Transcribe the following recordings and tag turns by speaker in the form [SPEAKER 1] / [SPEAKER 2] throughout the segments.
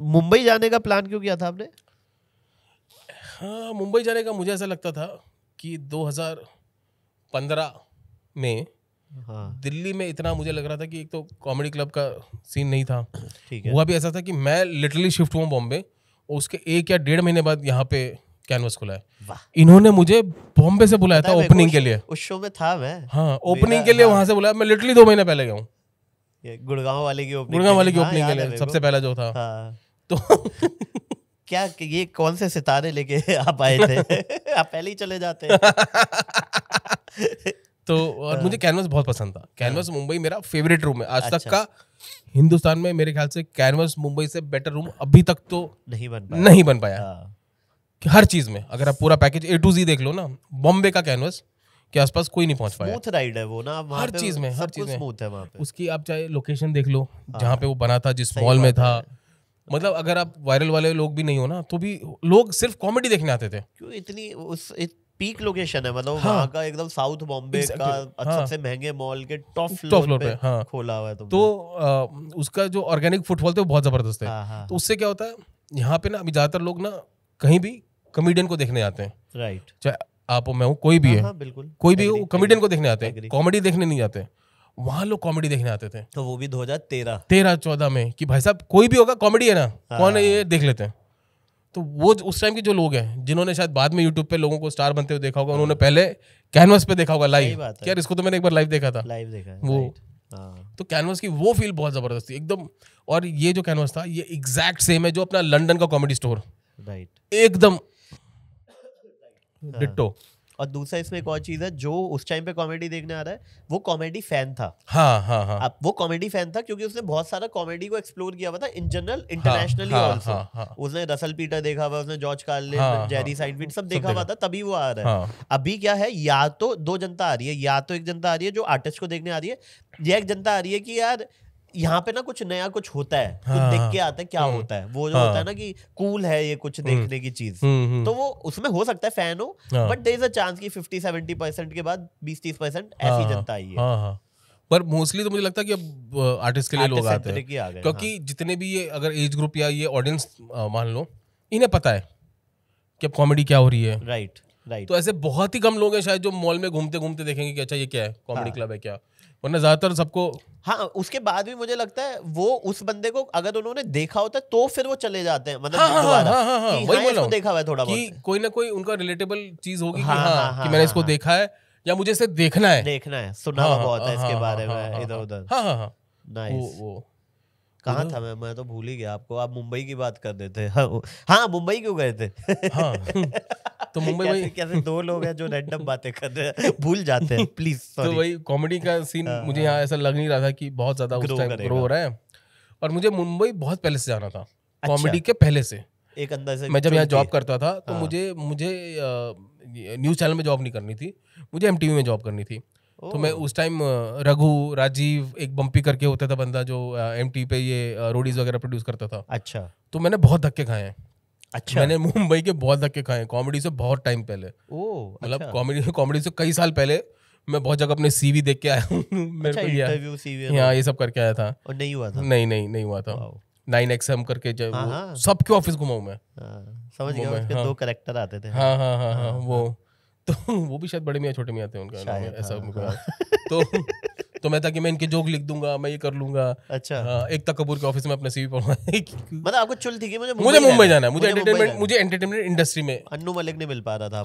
[SPEAKER 1] मुंबई
[SPEAKER 2] जाने का प्लान क्यों किया था आपने हाँ मुंबई जाने का मुझे ऐसा लगता था कि 2015 में हाँ। दिल्ली में इतना मुझे लग रहा था कि एक तो कॉमेडी क्लब का सीन नहीं था ठीक है हुआ भी ऐसा था कि मैं लिटरली शिफ्ट हुआ बॉम्बे और उसके एक या डेढ़ महीने बाद यहाँ पे कैनवस खुला है इन्होंने मुझे बॉम्बे से बुलाया था ओपनिंग के लिए उस
[SPEAKER 1] शो में था मैं हाँ ओपनिंग के
[SPEAKER 2] लिए हाँ। वहाँ से बुलाया मैं लिटरली दो महीने पहले गया हूँ गुड़गांव वाले की ओपनिंग गुड़गांव वाले की ओपनिंग के लिए सबसे पहला जो था हाँ। तो
[SPEAKER 1] क्या ये कौन से सितारे लेके आप आए थे आप पहले ही चले जाते तो और मुझे कैनवस हाँ। बहुत पसंद था कैनवस हाँ। मुंबई मेरा फेवरेट रूम है आज अच्छा। तक का
[SPEAKER 2] हिंदुस्तान में मेरे ख्याल से कैनवस मुंबई से बेटर रूम अभी तक तो नहीं बन पाया नहीं बन पाया हाँ। कि हर चीज में अगर आप पूरा पैकेज ए टू जी देख लो ना बॉम्बे का कैनवस के आसपास कोई नहीं पहुंच पाया राइड है वो ना हर चीज में हर चीज में उसकी आप चाहे लोकेशन देख लो जहाँ पे वो बना था जिस मॉल में था मतलब अगर आप वायरल वाले लोग भी नहीं हो ना तो भी लोग सिर्फ कॉमेडी देखने आते थे
[SPEAKER 1] क्यों इतनी उस इत... पीक लोकेशन है मतलब हाँ, वहाँ का एकदम साउथ बॉम्बे का अच्छा हाँ, सबसे महंगे मॉल के टॉप फ्लोर, फ्लोर पे, पे हाँ, खोला हुआ है तो
[SPEAKER 2] आ, उसका जो ऑर्गेनिक फुटबॉल थे वो बहुत जबरदस्त है हाँ, हाँ, तो उससे क्या होता है यहाँ पे ना अभी ज्यादातर लोग ना कहीं भी कॉमेडियन को देखने आते हैं राइट चाहे आप मैं हूँ कोई भी हाँ, है हाँ, बिल्कुल कोई भी हो कॉमेडियन को देखने आते हैं कॉमेडी देखने नहीं जाते हैं वहां लोग कॉमेडी देखने आते थे तो वो भी दो हजार तेरह तेरह चौदह में कि भाई साहब कोई भी होगा कॉमेडी है ना हाँ। कौन है ये देख लेते हैं तो वो उस टाइम के जो लोग हैं जिन्होंने शायद बाद में यूट्यूब पे लोगों को स्टार बनते हुए देखा होगा हाँ। उन्होंने पहले कैनवस पे देखा होगा लाइव यार इसको तो मैंने एक बार लाइव देखा था लाइव देखा वो हाँ। तो कैनवस की वो फील बहुत जबरदस्त थी एकदम और ये जो कैनवस था ये एग्जैक्ट सेम है जो अपना लंदन का कॉमेडी स्टोर राइट एकदम डिट्टो और दूसरा इसमें एक और चीज है जो
[SPEAKER 1] उस टाइम पे कॉमेडी देखने आ रहा है वो कॉमेडी फैन था हाँ हाँ हाँ वो कॉमेडी फैन था क्योंकि उसने बहुत सारा कॉमेडी को एक्सप्लोर किया हुआ था इन जनरल इंटरनेशनली हाँ. उसने रसल पीटर देखा हुआ उसने जॉर्ज कार्लिन हाँ, जेरी हाँ। साइड सब देखा हुआ था तभी वो आ रहा है हाँ। अभी क्या है या तो दो जनता आ रही है या तो एक जनता आ रही है जो आर्टिस्ट को देखने आ रही है या एक जनता आ रही है कि यार यहाँ पे ना कुछ नया कुछ होता है हाँ, कुछ देख के आता है क्या हम्म। होता है वो जो हाँ, होता है ना हाँ। कि कूल है ये कुछ हम्म। देखने की चीज हम्म, तो वो उसमें हो सकता है फैन हो but there is a chance की फिफ्टी सेवेंटी परसेंट के बाद बीस तीस परसेंट ऐसी हाँ, हाँ। जनता आई है
[SPEAKER 2] पर मोस्टली तो मुझे लगता है कि अब आर्टिस्ट के लिए लोग आते हैं क्योंकि हाँ। जितने भी ये अगर एज ग्रुप या ये ऑडियंस मान लो इन्हें पता है कि अब कॉमेडी क्या हो रही है राइट तो ऐसे बहुत ही कम लोग हैं शायद जो मॉल में घूमते घूमते देखेंगे कि अच्छा ये क्या है कॉमेडी क्लब हाँ। है क्या वरना ज्यादातर सबको हाँ उसके बाद भी मुझे लगता
[SPEAKER 1] है वो उस बंदे को अगर उन्होंने देखा होता है तो फिर वो चले जाते हैं मतलब हाँ, हाँ, हाँ, हाँ, हाँ, हाँ, वही बोला देखा हुआ है थोड़ा बहुत
[SPEAKER 2] कोई ना कोई उनका रिलेटेबल चीज होगी हाँ, हाँ, हाँ, कि हाँ, हाँ, कि मैंने इसको हाँ, देखा है या मुझे इसे देखना है देखना है सुना हाँ, बहुत है इसके बारे में इधर उधर हाँ हाँ नाइस वो
[SPEAKER 1] कहाँ मतलब था मैं मैं तो भूल ही गया आपको आप मुंबई की बात कर देते हाँ मुंबई क्यों गए थे तो मुंबई में कैसे दो लोग हैं जो रैंडम बातें कर रहे हैं भूल जाते हैं प्लीज तो वही
[SPEAKER 2] कॉमेडी का सीन हाँ, मुझे हाँ। यहाँ ऐसा लग नहीं रहा था कि बहुत ज्यादा उस टाइम ग्रो हो रहा है और मुझे मुंबई बहुत पहले से जाना था कॉमेडी अच्छा। के पहले से एक से मैं जब यहाँ जॉब करता था तो हाँ। मुझे मुझे न्यूज़ चैनल में जॉब नहीं करनी थी मुझे एम में जॉब करनी थी तो मैं उस टाइम रघु राजीव एक बम्पी करके होता था बंदा जो एम पे ये रोडीज वगैरह प्रोड्यूस करता था अच्छा तो मैंने बहुत धक्के खाए हैं अच्छा मैंने मुंबई के बहुत धक्के खाए कॉमेडी से बहुत टाइम पहले मतलब कॉमेडी अच्छा। कॉमेडी से कई साल पहले मैं बहुत जगह अपने सीवी देख के आया हूँ मेरे अच्छा, को इंटरव्यू सीवी हाँ ये सब करके आया था और नहीं हुआ था नहीं नहीं नहीं हुआ था नाइन एक्स एम करके जब हाँ, हाँ। सबके ऑफिस घुमाऊ मैं हाँ, समझ गया उसके दो करेक्टर हाँ। आते थे हाँ हाँ हाँ हाँ वो तो वो भी शायद बड़े मियाँ छोटे मियाँ थे उनका ऐसा तो तो मैं था कि मैं इनके जोक लिख दूंगा मैं ये कर लूंगा अच्छा आ, एक तक कपूर के ऑफिस में अपने सीवी पढ़ूंगा मतलब आपको चुल थी कि मुझे मुझे मुंबई जाना है मुझे एंटरटेनमेंट मुझे एंटरटेनमेंट इंडस्ट्री में अनु मलिक नहीं मिल पा रहा था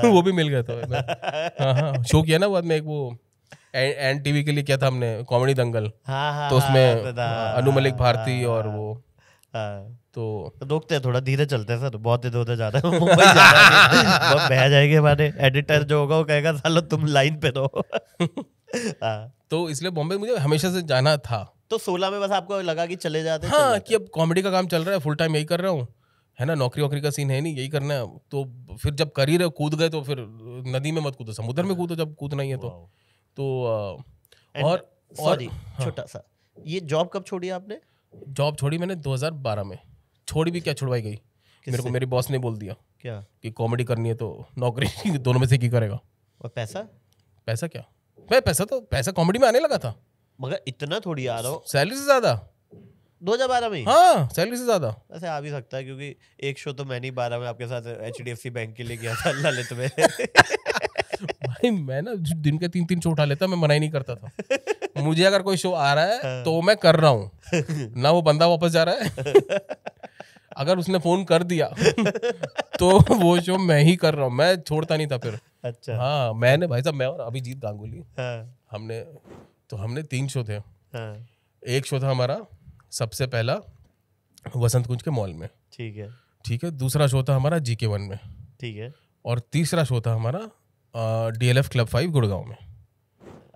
[SPEAKER 2] वो भी मिल गया था शो हाँ, हाँ, किया ना बाद में एक वो एन टीवी के लिए किया था हमने कॉमेडी दंगल हाँ, तो उसमें अनु मलिक भारती और वो तो, तो रोकते हैं थोड़ा धीरे चलते हैं सर बहुत इधर उधर हैं मुंबई बह जाएंगे हमारे एडिटर जो होगा वो कहेगा सालो तुम लाइन पे रहो हाँ। तो इसलिए बॉम्बे मुझे हमेशा से जाना था
[SPEAKER 1] तो सोलह में बस आपको लगा कि चले जाते हाँ कि
[SPEAKER 2] अब कॉमेडी का काम चल रहा है फुल टाइम यही कर रहा हूँ है ना नौकरी वोकरी का सीन है नहीं यही करना है तो फिर जब कर ही रहे कूद गए तो फिर नदी में मत कूदो समुद्र में हाँ। कूदो जब कूदना ही है तो तो और सॉरी हाँ। छोटा सा ये जॉब कब छोड़ी आपने जॉब छोड़ी मैंने 2012 में छोड़ी भी क्या छुड़वाई गई मेरे को मेरी बॉस ने बोल दिया क्या कि कॉमेडी करनी है तो नौकरी दोनों में से की करेगा और पैसा पैसा क्या भाई पैसा तो पैसा कॉमेडी में आने लगा था मगर इतना थोड़ी आ रहा हूँ सैलरी से ज़्यादा दो हजार बारह में हाँ सैलरी से ज्यादा
[SPEAKER 1] ऐसे आ भी सकता है क्योंकि एक शो तो मैंने ही बारह में आपके साथ H D F C bank के लिए गया था
[SPEAKER 2] अल्लाह लेते में भाई मैं ना दिन के तीन तीन शो उठा लेता मैं मना ही नहीं करता था मुझे अगर कोई शो आ रहा है हाँ। तो मैं कर रहा हूँ ना वो बंदा वापस जा रहा है अगर उसने फोन कर दिया तो वो शो मैं ही कर रहा हूँ मैं छोड़ता नहीं था फिर अच्छा हाँ मैंने भाई साहब मैं और अभिजीत गांगुली हाँ। हमने तो हमने तीन शो थे हाँ। एक शो था हमारा सबसे पहला वसंत कुंज के मॉल में ठीक है ठीक है दूसरा शो था हमारा जी के वन में ठीक है और तीसरा शो था हमारा D L F club five Gurgaon में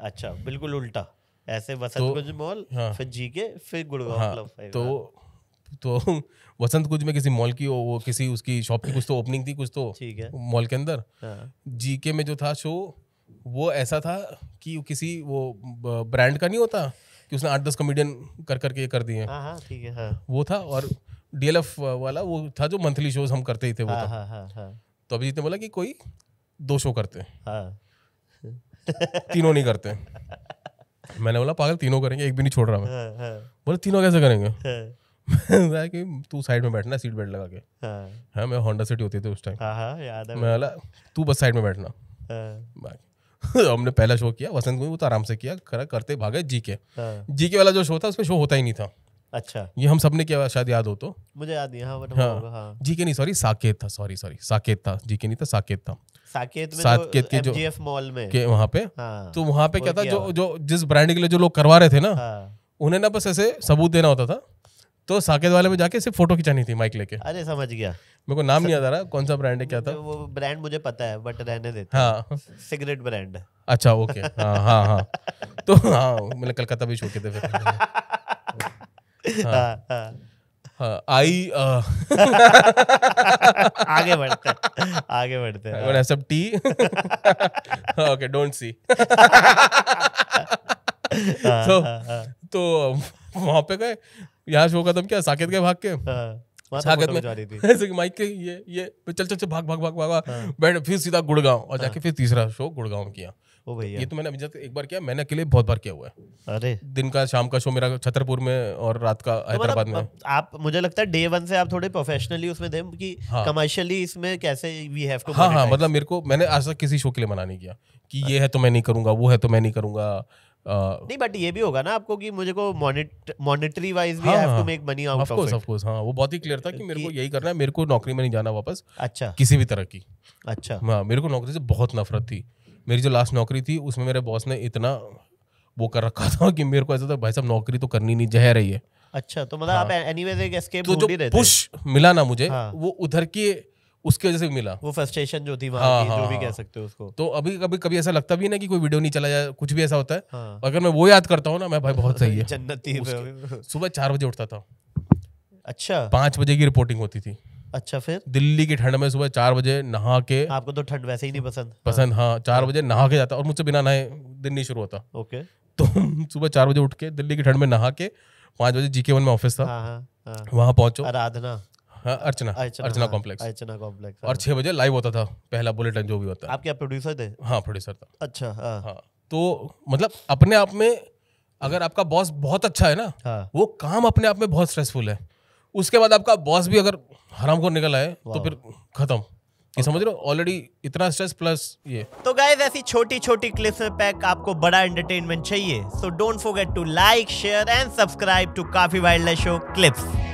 [SPEAKER 1] अच्छा बिल्कुल उल्टा ऐसे वसंत तो- कुंज मॉल हाँ, फिर जीके फिर गुड़गांव हाँ, क्लब फाइव तो
[SPEAKER 2] हाँ। तो वसंत कुछ में किसी मॉल की वो वो किसी उसकी शॉप की कुछ तो ओपनिंग थी कुछ तो मॉल के अंदर हाँ। जीके में जो था शो वो ऐसा था कि किसी वो ब्रांड का नहीं होता कि उसने आठ दस कॉमेडियन कर करके कर दिए हाँ, हाँ, वो था और डीएलएफ वाला वो था जो मंथली शोज हम करते ही थे वो हाँ, था हाँ, हाँ, तो अभिजीत ने बोला कि कोई दो शो करते हाँ। तीनों नहीं करते मैंने बोला पागल तीनों करेंगे एक भी नहीं छोड़ रहा मैं हाँ, हाँ। बोले तीनों कैसे करेंगे हाँ। कि तू साइड में बैठना सीट बेल्ट लगा के हाँ, हाँ मैं होंडा सिटी होती थी उस टाइम मैं बोला तू बस साइड में बैठना हमने पहला शो किया वसंत में वो तो आराम से किया करा करते भागे जीके जीके वाला जो शो था उसमें शो होता ही नहीं था अच्छा ये हम सबने क्या शायद याद हो तो
[SPEAKER 1] मुझे याद नहीं हाँ, हाँ, हाँ। जी
[SPEAKER 2] के नहीं सॉरी साकेत था सॉरी सॉरी साकेत था जी के नहीं था साकेत था साकेत में तो साकेत के जो मॉल में के वहाँ पे हाँ, तो वहाँ पे क्या था जो जो जिस ब्रांड के लिए जो लोग करवा रहे थे ना हाँ। उन्हें ना बस ऐसे सबूत देना होता था तो साकेत वाले में जाके सिर्फ फोटो खिंचानी थी माइक लेके अरे समझ गया मेरे को नाम नहीं याद आ रहा कौन सा ब्रांड है क्या था वो
[SPEAKER 1] ब्रांड मुझे पता है बट रहने देते हाँ सिगरेट ब्रांड
[SPEAKER 2] अच्छा ओके हाँ हाँ हाँ तो हाँ मैंने मतलब कलकत्ता भी छोड़ के थे फिर हाँ। हाँ, हाँ। आई आगे बढ़ते आगे बढ़ते हैं सब टी ओके डोंट सी
[SPEAKER 1] तो तो
[SPEAKER 2] वहां पे गए यहाँ शो खत्म क्या साकेत गए भाग के तो साकेत में ऐसे कि माइक के ये ये चल चल चल भाग भाग भाग भाग बैठ फिर सीधा गुड़गांव और जाके फिर तीसरा शो गुड़गांव किया ओ भैया ये तो मैंने अभी तक एक बार किया मैंने अकेले बहुत बार किया हुआ है अरे दिन का शाम का शो मेरा छतरपुर में और रात का तो मतलब हैदराबाद में आप मुझे
[SPEAKER 1] लगता है डे वन से आप थोड़े प्रोफेशनली उसमें दें कि कमर्शियली हाँ। इसमें कैसे वी हैव टू हाँ हाँ मतलब
[SPEAKER 2] मेरे को मैंने आज तक किसी शो के लिए मना नहीं किया कि ये है तो मैं नहीं करूंगा वो है तो मैं नहीं करूंगा Uh,
[SPEAKER 1] नहीं बट ये भी होगा ना आपको कि मुझे को
[SPEAKER 2] मॉनिटरी वाइज भी have to make money out of course of course हां वो बहुत ही क्लियर था कि मेरे को यही करना है मेरे को नौकरी में नहीं जाना वापस अच्छा किसी भी तरह की अच्छा हाँ मेरे को नौकरी से बहुत नफरत थी मेरी जो लास्ट नौकरी थी उसमें मेरे बॉस ने इतना वो कर रखा था कि मेरे को ऐसा था भाई साहब नौकरी तो करनी नहीं जह रही है
[SPEAKER 1] अच्छा तो मतलब हाँ। आप एनीवेज एक एस्केप तो जो पुश मिला ना मुझे हाँ।
[SPEAKER 2] वो उधर की उसकी वजह से मिला वो फ्रस्ट्रेशन जो थी वहाँ हाँ, की हाँ, जो भी हाँ, कह हाँ। सकते हो उसको तो अभी कभी कभी ऐसा लगता भी ना कि कोई वीडियो नहीं चला जाए कुछ भी ऐसा होता है हाँ, अगर मैं वो याद करता हूँ ना मैं भाई बहुत सही है सुबह चार बजे उठता था अच्छा पांच बजे की रिपोर्टिंग होती थी अच्छा फिर दिल्ली की ठंड में सुबह चार बजे नहा के आपको तो ठंड वैसे ही नहीं पसंद पसंद हाँ, हाँ चार बजे नहा के जाता और मुझसे बिना नहाए दिन नहीं शुरू होता ओके तो सुबह चार बजे उठ के दिल्ली की ठंड में नहा के पांच बजे जीके वन में ऑफिस था हाँ, हाँ, वहाँ पहुंचो आराधना हाँ, अर्चना अर्चना कॉम्प्लेक्स अर्चना कॉम्प्लेक्स और छह बजे लाइव होता था पहला बुलेटिन जो भी होता है आपके प्रोड्यूसर थे हाँ प्रोड्यूसर था अच्छा हाँ तो मतलब अपने आप में अगर आपका बॉस बहुत अच्छा है ना हाँ। वो काम अपने आप में बहुत स्ट्रेसफुल है उसके बाद आपका बॉस भी अगर हराम को निकल आए तो फिर खत्म ये समझ रहे हो ऑलरेडी इतना स्ट्रेस प्लस ये तो गाइज ऐसी छोटी छोटी क्लिप्स में पैक आपको बड़ा एंटरटेनमेंट चाहिए
[SPEAKER 1] so don't forget to like share and subscribe to काफी वाइल्ड लाइफ शो क्लिप्स